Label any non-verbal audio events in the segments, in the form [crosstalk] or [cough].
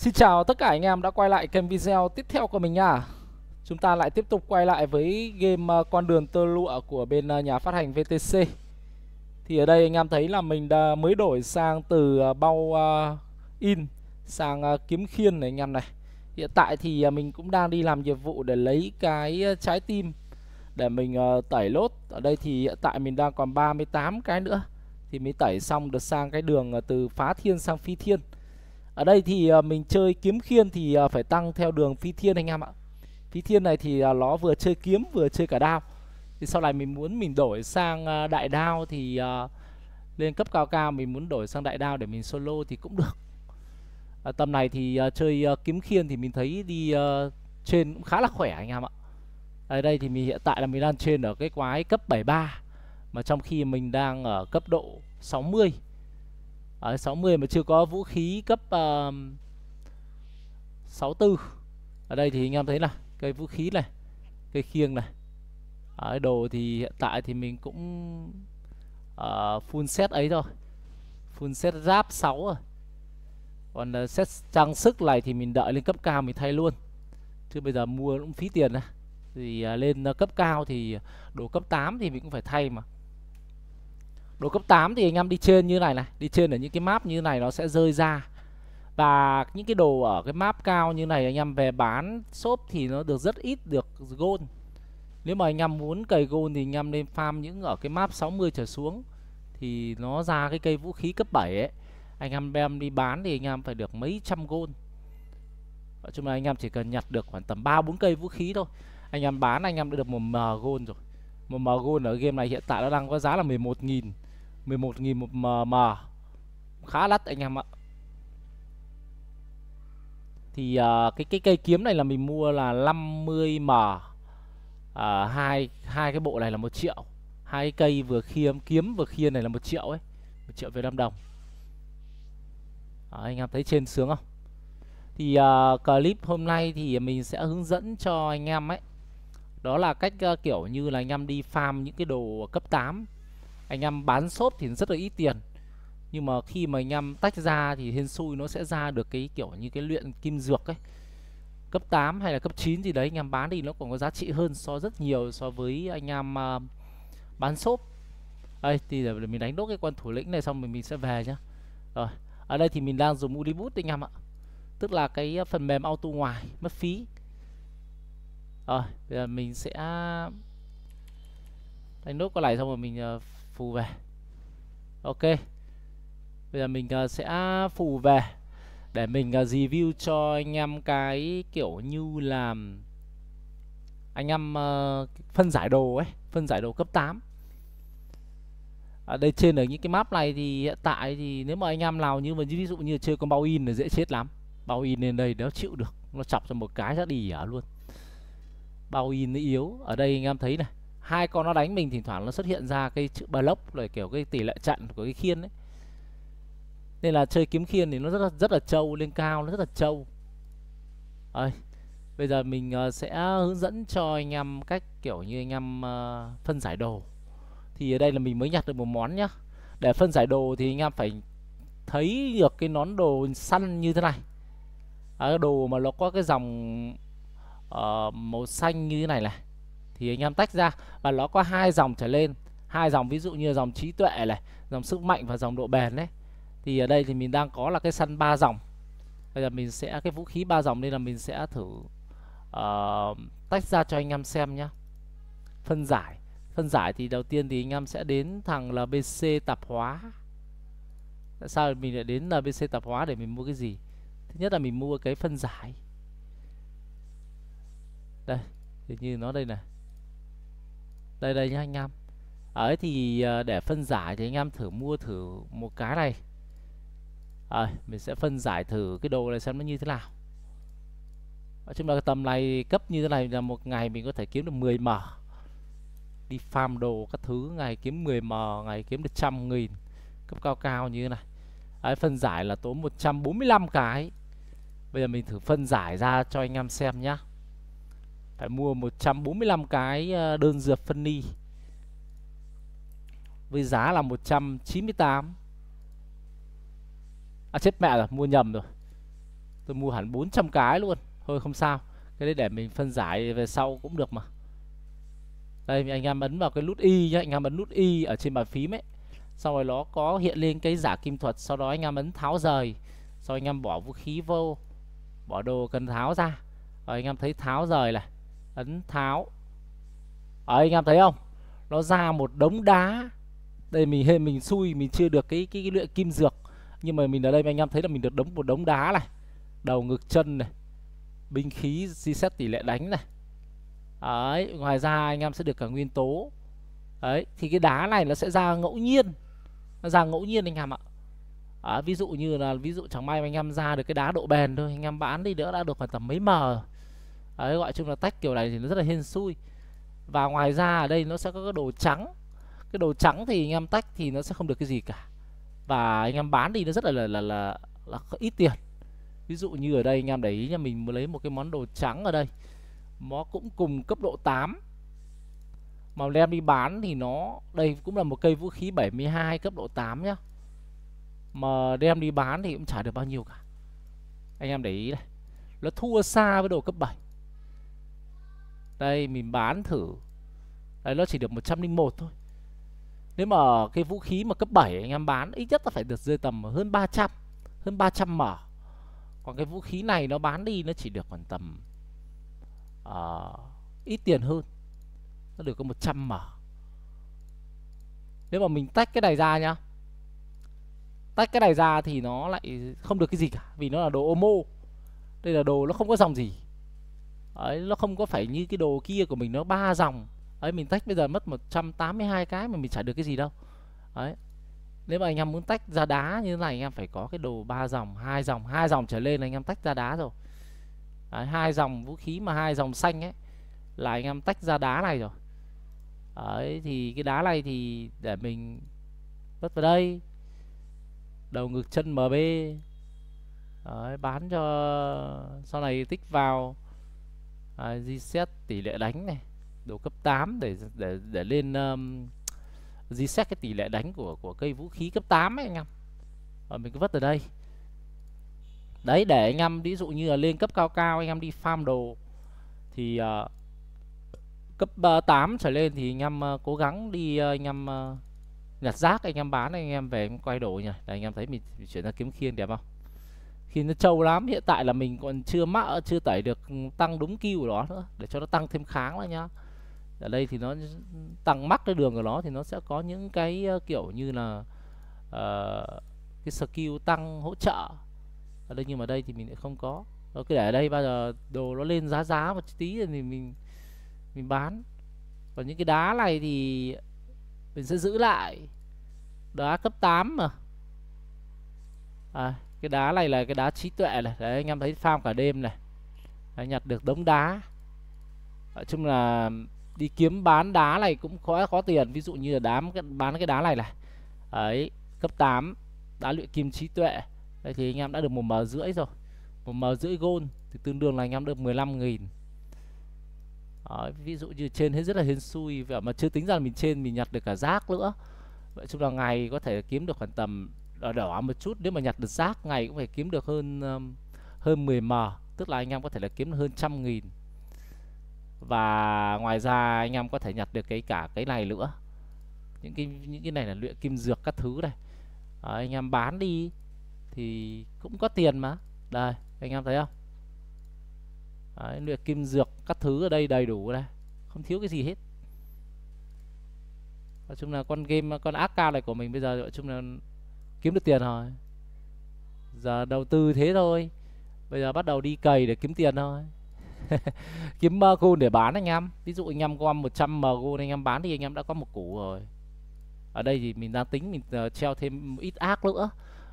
Xin chào tất cả anh em đã quay lại kênh video tiếp theo của mình nha Chúng ta lại tiếp tục quay lại với game ờ, con đường tơ lụa của bên ờ, nhà phát hành VTC Thì ở đây anh em thấy là mình đã mới đổi sang từ ờ, bao in sang kiếm khiên này anh em này Hiện tại thì mình cũng đang đi làm nhiệm vụ để lấy cái trái tim để mình tẩy lốt Ở đây thì hiện tại mình đang còn 38 cái nữa Thì mới tẩy xong được sang cái đường từ phá thiên sang phi thiên ở đây thì à, mình chơi kiếm khiên thì à, phải tăng theo đường phi thiên anh em ạ phi thiên này thì à, nó vừa chơi kiếm vừa chơi cả đao thì sau này mình muốn mình đổi sang đại đao thì lên cấp cao cao mình muốn đổi sang đại đao để mình solo thì cũng được à, tầm này thì uh, chơi uh, kiếm khiên thì mình thấy đi uh, trên cũng khá là khỏe anh em ạ ở đây thì mình hiện tại là mình đang trên ở cái quái cấp 73 mà trong khi mình đang ở cấp độ 60 ở à, 60 mà chưa có vũ khí cấp ờ, uh, 64 ở đây thì anh em thấy là cây vũ khí này cây khiêng này ở à, đồ thì hiện tại thì mình cũng uh, full set ấy thôi full set giáp 6 rồi còn uh, set trang sức này thì mình đợi lên cấp cao mình thay luôn chứ bây giờ mua cũng phí tiền này thì uh, lên uh, cấp cao thì đồ cấp 8 thì mình cũng phải thay mà Đồ cấp 8 thì anh em đi trên như này này, đi trên ở những cái map như này nó sẽ rơi ra. Và những cái đồ ở cái map cao như này anh em về bán shop thì nó được rất ít được gold. Nếu mà anh em muốn cày gold thì anh em nên farm những ở cái map 60 trở xuống thì nó ra cái cây vũ khí cấp 7 ấy. Anh em đem đi bán thì anh em phải được mấy trăm gold. Nói chung là anh em chỉ cần nhặt được khoảng tầm 3 4 cây vũ khí thôi. Anh em bán anh em đã được một M gold rồi. Một M gold ở game này hiện tại nó đang có giá là 11.000 11.000 một mm khá lắt anh em ạ thì uh, cái cái cây kiếm này là mình mua là 50 m uh, hai hai cái bộ này là một triệu hai cây vừa khiêm kiếm vừa khiên này là một triệu ấy một triệu Việt Nam đồng Đó, anh em thấy trên sướng không thì uh, clip hôm nay thì mình sẽ hướng dẫn cho anh em ấy đó là cách uh, kiểu như là anh em đi farm những cái đồ cấp 8 anh em bán sốt thì rất là ít tiền nhưng mà khi mà anh em tách ra thì hên xui nó sẽ ra được cái kiểu như cái luyện kim dược ấy cấp 8 hay là cấp 9 gì đấy anh em bán thì nó còn có giá trị hơn so rất nhiều so với anh em uh, bán sốt đây thì để mình đánh đốt cái quân thủ lĩnh này xong rồi mình sẽ về nhá rồi ở đây thì mình đang dùng Udibut anh em ạ tức là cái phần mềm auto ngoài mất phí rồi bây giờ mình sẽ đánh đốt con này xong rồi mình uh, phù về ok bây giờ mình ờ, sẽ phù về để mình ờ, review cho anh em cái kiểu như là anh em ờ, phân giải đồ ấy phân giải đồ cấp 8 ở đây trên ở những cái map này thì hiện tại thì nếu mà anh em nào như mà ví dụ như chơi con bao in là dễ chết lắm bao in lên đây nó chịu được nó chọc cho một cái rất đi ỉa luôn bao in nó yếu ở đây anh em thấy này hai con nó đánh mình thỉnh thoảng nó xuất hiện ra cái chữ block rồi kiểu cái tỷ lệ chặn của cái khiên đấy nên là chơi kiếm khiên thì nó rất là rất là trâu lên cao nó rất là trâu ơi bây giờ mình ờ, sẽ hướng dẫn cho anh em cách kiểu như anh em ờ, phân giải đồ thì ở đây là mình mới nhặt được một món nhá để phân giải đồ thì anh em phải thấy được cái nón đồ săn như thế này à, đồ mà nó có cái dòng uh, màu xanh như thế này này thì anh em tách ra và nó có hai dòng trở lên hai dòng ví dụ như dòng trí tuệ này dòng sức mạnh và dòng độ bền đấy thì ở đây thì mình đang có là cái săn ba dòng bây giờ mình sẽ cái vũ khí ba dòng nên là mình sẽ thử uh, tách ra cho anh em xem nhé phân giải phân giải thì đầu tiên thì anh em sẽ đến thằng LBC tạp hóa tại sao mình lại đến LBC tạp hóa để mình mua cái gì thứ nhất là mình mua cái phân giải đây thì như nó đây này đây đây nhá anh em ấy thì à, để phân giải thì anh em thử mua thử một cái này à, mình sẽ phân giải thử cái đồ này xem nó như thế nào ở trong là tầm này cấp như thế này là một ngày mình có thể kiếm được 10 m đi farm đồ các thứ ngày kiếm 10 m ngày kiếm được trăm nghìn cấp cao cao như thế này Đấy, phân giải là tốn 145 cái bây giờ mình thử phân giải ra cho anh em xem nhá phải mua 145 cái ờ, đơn dược phân ni với giá là 198 à chết mẹ rồi mua nhầm rồi tôi mua hẳn 400 cái luôn thôi không sao cái đấy để mình phân giải về sau cũng được mà đây anh em ấn vào cái nút y nhá anh em ấn nút y ở trên bàn phím ấy sau rồi nó có hiện lên cái giả kim thuật sau đó anh em ấn tháo rời sau anh em bỏ vũ khí vô bỏ đồ cần tháo ra rồi anh em thấy tháo rời này ấn tháo Đấy, anh em thấy không nó ra một đống đá đây mình hên mình xui mình chưa được cái cái, cái luyện kim dược nhưng mà mình ở đây anh em thấy là mình được đống một đống đá này đầu ngực chân này binh khí di xét tỷ lệ đánh này Đấy, ngoài ra anh em sẽ được cả nguyên tố Đấy, thì cái đá này nó sẽ ra ngẫu nhiên Nó ra ngẫu nhiên anh em ạ à, Ví dụ như là ví dụ chẳng may anh em ra được cái đá độ bền thôi Anh em bán đi nữa đã được khoảng tầm mấy mờ đấy gọi chung là tách kiểu này thì nó rất là hên xui và ngoài ra ở đây nó sẽ có cái đồ trắng cái đồ trắng thì anh em tách thì nó sẽ không được cái gì cả và anh em bán đi nó rất là là là, là, là ít tiền ví dụ như ở đây anh em để ý nha mình lấy một cái món đồ trắng ở đây nó cũng cùng cấp độ 8 mà đem đi bán thì nó đây cũng là một cây vũ khí 72 cấp độ 8 nhá mà đem đi bán thì cũng trả được bao nhiêu cả anh em để ý này nó thua xa với đồ cấp 7 đây mình bán thử đấy nó chỉ được 101 thôi nếu mà cái vũ khí mà cấp 7 anh em bán ít nhất là phải được rơi tầm hơn 300 hơn 300 mở còn cái vũ khí này nó bán đi nó chỉ được khoảng tầm uh, ít tiền hơn nó được có 100 mở nếu mà mình tách cái này ra nhá tách cái này ra thì nó lại không được cái gì cả vì nó là đồ omo đây là đồ nó không có dòng gì ấy nó không có phải như cái đồ kia của mình nó ba dòng ấy mình tách bây giờ mất 182 cái mà mình trả được cái gì đâu ấy nếu mà anh em muốn tách ra đá như thế này anh em phải có cái đồ ba dòng hai dòng hai dòng trở lên là anh em tách ra đá rồi hai dòng vũ khí mà hai dòng xanh ấy là anh em tách ra đá này rồi ấy thì cái đá này thì để mình vứt vào đây đầu ngực chân mb đấy, bán cho sau này tích vào à, reset tỷ lệ đánh này đồ cấp 8 để để để lên um, reset cái tỷ lệ đánh của của cây vũ khí cấp 8 ấy anh em và mình cứ vất ở đây đấy để anh em ví dụ như là lên cấp cao cao anh em đi farm đồ thì uh, cấp uh, ờ, 8 trở lên thì anh em uh, cố gắng đi uh, anh em uh, nhặt rác anh em bán anh em về quay đồ nhỉ để anh em thấy mình, mình chuyển ra kiếm khiên đẹp không khi nó trâu lắm hiện tại là mình còn chưa mã chưa tẩy được tăng đúng kêu của nó nữa để cho nó tăng thêm kháng lại nhá ở đây thì nó tăng mắc cái đường của nó thì nó sẽ có những cái ờ, kiểu như là uh, cái skill tăng hỗ trợ ở đây nhưng mà đây thì mình lại không có nó cứ để ở đây bao giờ đồ nó lên giá giá một tí thì mình mình bán còn những cái đá này thì mình sẽ giữ lại đá cấp 8 mà à, cái đá này là cái đá trí tuệ này đấy anh em thấy farm cả đêm này đấy, nhặt được đống đá nói chung là đi kiếm bán đá này cũng khó khó tiền ví dụ như là đám bán cái đá này này ấy cấp 8 đá luyện kim trí tuệ đây thì anh em đã được một mờ rưỡi rồi một mờ rưỡi gold thì tương đương là anh em được 15 nghìn Đấy, ví dụ như trên hết rất là hên xui vậy mà chưa tính ra mình trên mình nhặt được cả rác nữa vậy chung là ngày có thể kiếm được khoảng tầm ở đỏ một chút nếu mà nhặt được rác ngày cũng phải kiếm được hơn um, hơn 10 m tức là anh em có thể là kiếm hơn trăm nghìn và ngoài ra anh em có thể nhặt được cái cả cái này nữa những cái những cái này là luyện kim dược các thứ này à, anh em bán đi thì cũng có tiền mà đây anh em thấy không Đấy, luyện kim dược các thứ ở đây đầy đủ đây không thiếu cái gì hết nói chung là con game con ác cao này của mình bây giờ nói chung là kiếm được tiền rồi giờ đầu tư thế thôi bây giờ bắt đầu đi cày để kiếm tiền thôi [laughs] kiếm ờ, gold để bán anh em ví dụ anh em gom 100 m gold anh em bán thì anh em đã có một củ rồi ở đây thì mình đang tính mình ờ, treo thêm ít ác nữa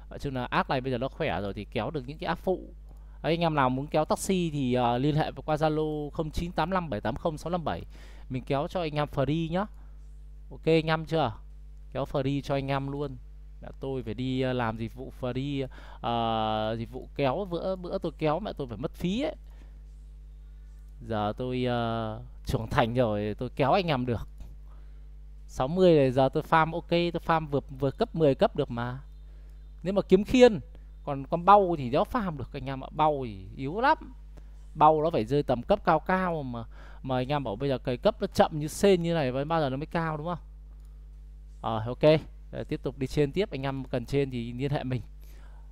nói chung là ác này bây giờ nó khỏe rồi thì kéo được những cái ác phụ Đấy, anh em nào muốn kéo taxi thì uh, liên hệ qua zalo 0985780657 mình kéo cho anh em free nhá ok anh em chưa kéo free cho anh em luôn mẹ tôi phải đi ờ, làm dịch vụ free uh, dịch vụ kéo bữa bữa tôi kéo mẹ tôi phải mất phí ấy giờ tôi uh, trưởng thành rồi tôi kéo anh em được 60 này giờ tôi farm ok tôi farm vượt vượt cấp 10 cấp được mà nếu mà kiếm khiên còn con bao thì đéo farm được anh em ạ bao thì yếu lắm bao nó phải rơi tầm cấp cao cao mà mà anh em bảo bây giờ cái cấp nó chậm như sên như này với bao giờ nó mới cao đúng không ờ à, ok Đấy, tiếp tục đi trên tiếp anh em cần trên thì liên hệ mình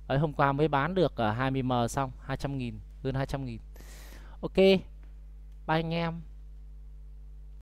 Đấy, hôm qua mới bán được ở ờ, 20m xong 200.000 hơn 200.000 Ok ba anh em